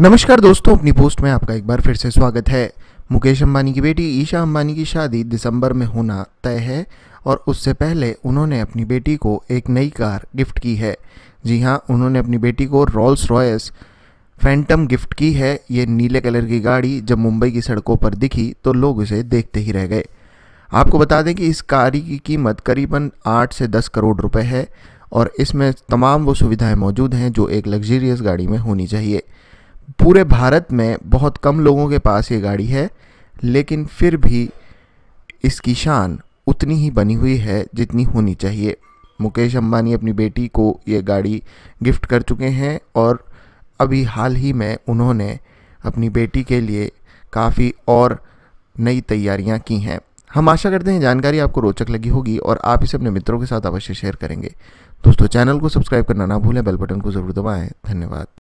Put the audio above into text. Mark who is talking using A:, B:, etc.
A: नमस्कार दोस्तों अपनी पोस्ट में आपका एक बार फिर से स्वागत है मुकेश अंबानी की बेटी ईशा अंबानी की शादी दिसंबर में होना तय है और उससे पहले उन्होंने अपनी बेटी को एक नई कार गिफ्ट की है जी हाँ उन्होंने अपनी बेटी को रॉल्स रॉयस फैंटम गिफ्ट की है ये नीले कलर की गाड़ी जब मुंबई की सड़कों पर दिखी तो लोग उसे देखते ही रह गए आपको बता दें कि इस कारी की कीमत करीबन आठ से दस करोड़ रुपये है और इसमें तमाम वो सुविधाएं मौजूद हैं जो एक लग्जरियस गाड़ी में होनी चाहिए पूरे भारत में बहुत कम लोगों के पास ये गाड़ी है लेकिन फिर भी इसकी शान उतनी ही बनी हुई है जितनी होनी चाहिए मुकेश अंबानी अपनी बेटी को ये गाड़ी गिफ्ट कर चुके हैं और अभी हाल ही में उन्होंने अपनी बेटी के लिए काफ़ी और नई तैयारियां की हैं हम आशा करते हैं जानकारी आपको रोचक लगी होगी और आप इसे अपने मित्रों के साथ अवश्य शेयर करेंगे दोस्तों चैनल को सब्सक्राइब करना ना भूलें बेल बटन को ज़रूर दबाएं धन्यवाद